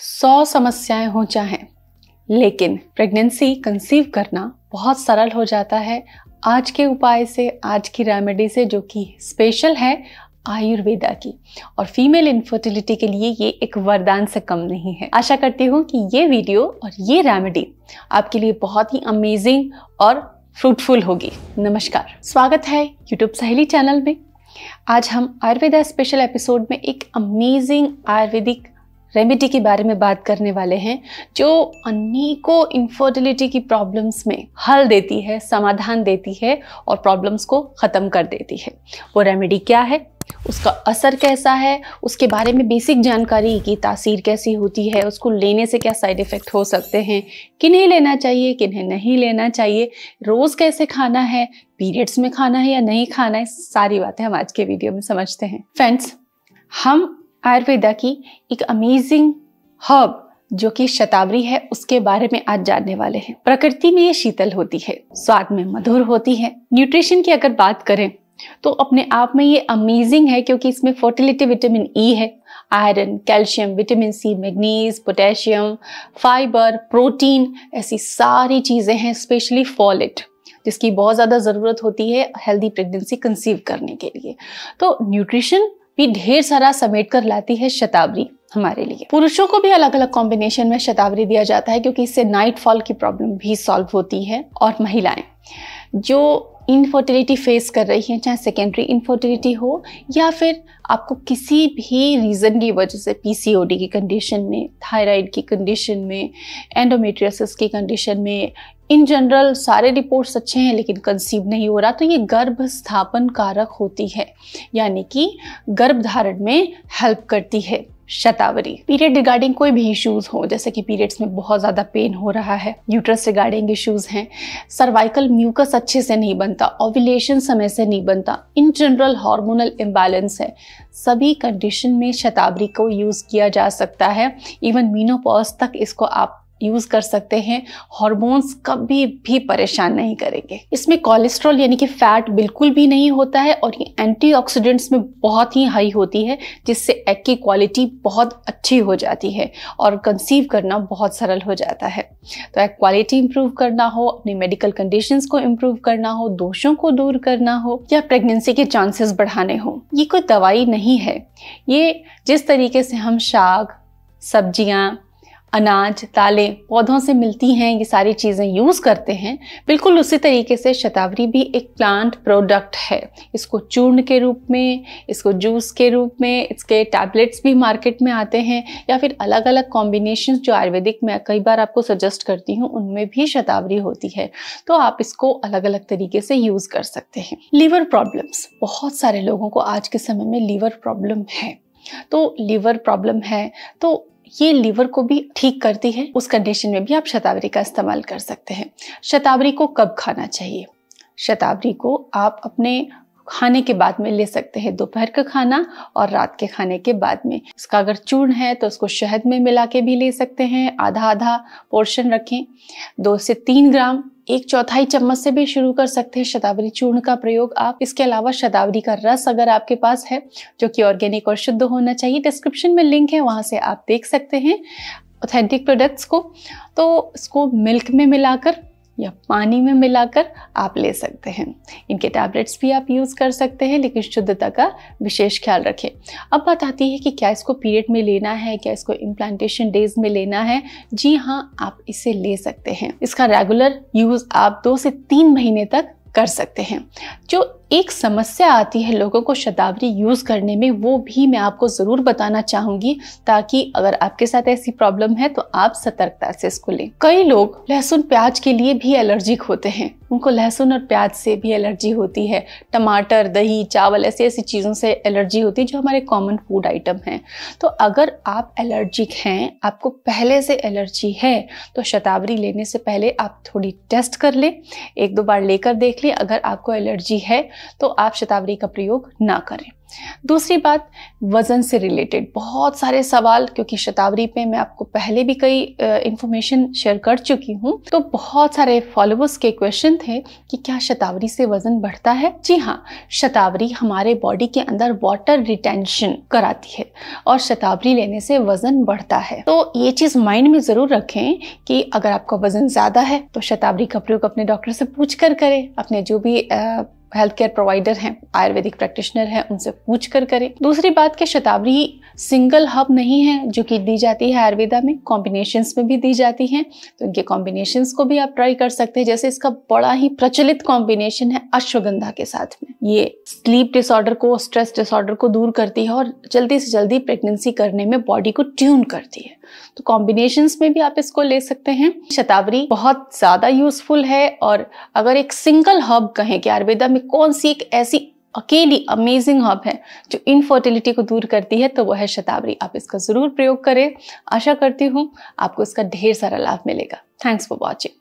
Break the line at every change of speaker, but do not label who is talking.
सौ समस्याएं हो चाहें लेकिन प्रेगनेंसी कंसीव करना बहुत सरल हो जाता है आज के उपाय से आज की रेमेडी से जो कि स्पेशल है आयुर्वेदा की और फीमेल इन्फर्टिलिटी के लिए ये एक वरदान से कम नहीं है आशा करती हूँ कि ये वीडियो और ये रेमेडी आपके लिए बहुत ही अमेजिंग और फ्रूटफुल होगी नमस्कार स्वागत है यूट्यूब सहेली चैनल में आज हम आयुर्वेदा स्पेशल एपिसोड में एक अमेजिंग आयुर्वेदिक रेमेडी के बारे में बात करने वाले हैं जो अनेकों इन्फर्टिलिटी की प्रॉब्लम्स में हल देती है समाधान देती है और प्रॉब्लम्स को ख़त्म कर देती है वो रेमेडी क्या है उसका असर कैसा है उसके बारे में बेसिक जानकारी की तासीर कैसी होती है उसको लेने से क्या साइड इफ़ेक्ट हो सकते हैं किन्हें लेना चाहिए किन्हें नहीं लेना चाहिए रोज़ कैसे खाना है पीरियड्स में खाना है या नहीं खाना है सारी बातें हम आज के वीडियो में समझते हैं फ्रेंड्स हम आयुर्वेदा की एक अमेजिंग हर्ब जो कि शतावरी है उसके बारे में आज जानने वाले हैं प्रकृति में ये शीतल होती है स्वाद में मधुर होती है न्यूट्रिशन की अगर बात करें तो अपने आप में ये अमेजिंग है क्योंकि इसमें फर्टिलिटी विटामिन ई है iron calcium vitamin C manganese potassium fibre protein ऐसी सारी चीज़ें हैं स्पेशली फॉलेट जिसकी बहुत ज़्यादा ज़रूरत होती है हेल्दी प्रेगनेंसी कंसीव करने के लिए तो न्यूट्रिशन भी ढेर सारा समेट कर लाती है शताब्दी हमारे लिए पुरुषों को भी अलग अलग कॉम्बिनेशन में शताब्दी दिया जाता है क्योंकि इससे नाइट फॉल की प्रॉब्लम भी सॉल्व होती है और महिलाएं जो इनफर्टिलिटी फेस कर रही हैं चाहे सेकेंडरी इनफर्टिलिटी हो या फिर आपको किसी भी रीज़न की वजह से पीसीओडी की कंडीशन में थायराइड की कंडीशन में एंडोमेट्रियासिस की कंडीशन में इन जनरल सारे रिपोर्ट्स अच्छे हैं लेकिन कंसीव नहीं हो रहा तो ये गर्भ स्थापन कारक होती है यानी कि गर्भधारण में हेल्प करती है शतावरी पीरियड रिगार्डिंग कोई भी इश्यूज हो जैसे कि पीरियड्स में बहुत ज़्यादा पेन हो रहा है यूट्रस रिगार्डिंग इश्यूज हैं सर्वाइकल म्यूकस अच्छे से नहीं बनता ओविलेशन समय से नहीं बनता इन जनरल हार्मोनल इम्बैलेंस है सभी कंडीशन में शतावरी को यूज़ किया जा सकता है इवन मीनोपॉज तक इसको आप यूज कर सकते हैं हॉर्मोन्स कभी भी परेशान नहीं करेंगे इसमें कोलेस्ट्रॉल यानी कि फैट बिल्कुल भी नहीं होता है और ये एंटीऑक्सीडेंट्स में बहुत ही हाई होती है जिससे एग की क्वालिटी बहुत अच्छी हो जाती है और कंसीव करना बहुत सरल हो जाता है तो एग क्वालिटी इंप्रूव करना हो अपने मेडिकल कंडीशंस को इम्प्रूव करना हो दोषों को दूर करना हो या प्रेगनेंसी के चांसेस बढ़ाने हो ये कोई दवाई नहीं है ये जिस तरीके से हम शाग सब्जियाँ अनाज ताले पौधों से मिलती हैं ये सारी चीज़ें यूज़ करते हैं बिल्कुल उसी तरीके से शतावरी भी एक प्लांट प्रोडक्ट है इसको चूर्ण के रूप में इसको जूस के रूप में इसके टैबलेट्स भी मार्केट में आते हैं या फिर अलग अलग कॉम्बिनेशन जो आयुर्वेदिक मैं कई बार आपको सजेस्ट करती हूँ उनमें भी शतावरी होती है तो आप इसको अलग अलग तरीके से यूज़ कर सकते हैं लीवर प्रॉब्लम्स बहुत सारे लोगों को आज के समय में लीवर प्रॉब्लम है तो लीवर प्रॉब्लम है तो ये लीवर को भी ठीक करती है उस कंडीशन में भी आप शतावरी का इस्तेमाल कर सकते हैं शतावरी को कब खाना चाहिए शतावरी को आप अपने खाने के बाद में ले सकते हैं दोपहर का खाना और रात के खाने के बाद में उसका अगर चूर्ण है तो उसको शहद में मिला के भी ले सकते हैं आधा आधा पोर्शन रखें दो से तीन ग्राम एक चौथाई चम्मच से भी शुरू कर सकते हैं शतावरी चूर्ण का प्रयोग आप इसके अलावा शतावरी का रस अगर आपके पास है जो कि ऑर्गेनिक और शुद्ध होना चाहिए डिस्क्रिप्शन में लिंक है वहाँ से आप देख सकते हैं ऑथेंटिक प्रोडक्ट्स को तो इसको मिल्क में मिलाकर या पानी में मिलाकर आप ले सकते हैं इनके टैबलेट्स भी आप यूज़ कर सकते हैं लेकिन शुद्धता का विशेष ख्याल रखें अब बात आती है कि क्या इसको पीरियड में लेना है क्या इसको इम्प्लांटेशन डेज में लेना है जी हाँ आप इसे ले सकते हैं इसका रेगुलर यूज़ आप दो से तीन महीने तक कर सकते हैं जो एक समस्या आती है लोगों को शतावरी यूज़ करने में वो भी मैं आपको ज़रूर बताना चाहूँगी ताकि अगर आपके साथ ऐसी प्रॉब्लम है तो आप सतर्कता से इसको लें कई लोग लहसुन प्याज के लिए भी एलर्जिक होते हैं उनको लहसुन और प्याज से भी एलर्जी होती है टमाटर दही चावल ऐसी ऐसी चीज़ों से एलर्जी होती है जो हमारे कॉमन फूड आइटम हैं तो अगर आप एलर्जिक हैं आपको पहले से एलर्जी है तो शतावरी लेने से पहले आप थोड़ी टेस्ट कर लें एक दो बार लेकर देख लें अगर आपको एलर्जी है तो आप शतावरी का प्रयोग ना करें दूसरी बात वज़न से रिलेटेड बहुत सारे सवाल क्योंकि शतावरी पे मैं आपको पहले भी कई इंफॉर्मेशन शेयर कर चुकी हूँ तो बहुत सारे फॉलोअर्स के क्वेश्चन थे कि क्या शतावरी से वज़न बढ़ता है जी हाँ शतावरी हमारे बॉडी के अंदर वाटर रिटेंशन कराती है और शतावरी लेने से वज़न बढ़ता है तो ये चीज़ माइंड में ज़रूर रखें कि अगर आपका वज़न ज़्यादा है तो शतावरी का प्रयोग अपने डॉक्टर से पूछ कर करें अपने जो भी हेल्थ केयर प्रोवाइडर हैं आयुर्वेदिक प्रैक्टिशनर हैं उनसे पूछ कर करें दूसरी बात के शतावरी सिंगल हब नहीं है जो कि दी जाती है आयुर्वेदा में कॉम्बिनेशन में भी दी जाती हैं तो इनके कॉम्बिनेशन को भी आप ट्राई कर सकते हैं जैसे इसका बड़ा ही प्रचलित कॉम्बिनेशन है अश्वगंधा के साथ में ये स्लीप डिसऑर्डर को स्ट्रेस डिसऑर्डर को दूर करती है और जल्दी से जल्दी प्रेगनेंसी करने में बॉडी को ट्यून करती है तो कॉम्बिनेशन में भी आप इसको ले सकते हैं शतावरी बहुत ज्यादा यूजफुल है और अगर एक सिंगल हब कहें कि आयुर्वेदा में में कौन सी एक ऐसी अकेली अमेजिंग हब है जो इनफर्टिलिटी को दूर करती है तो वो है शताबरी आप इसका ज़रूर प्रयोग करें आशा करती हूँ आपको इसका ढेर सारा लाभ मिलेगा थैंक्स फॉर वॉचिंग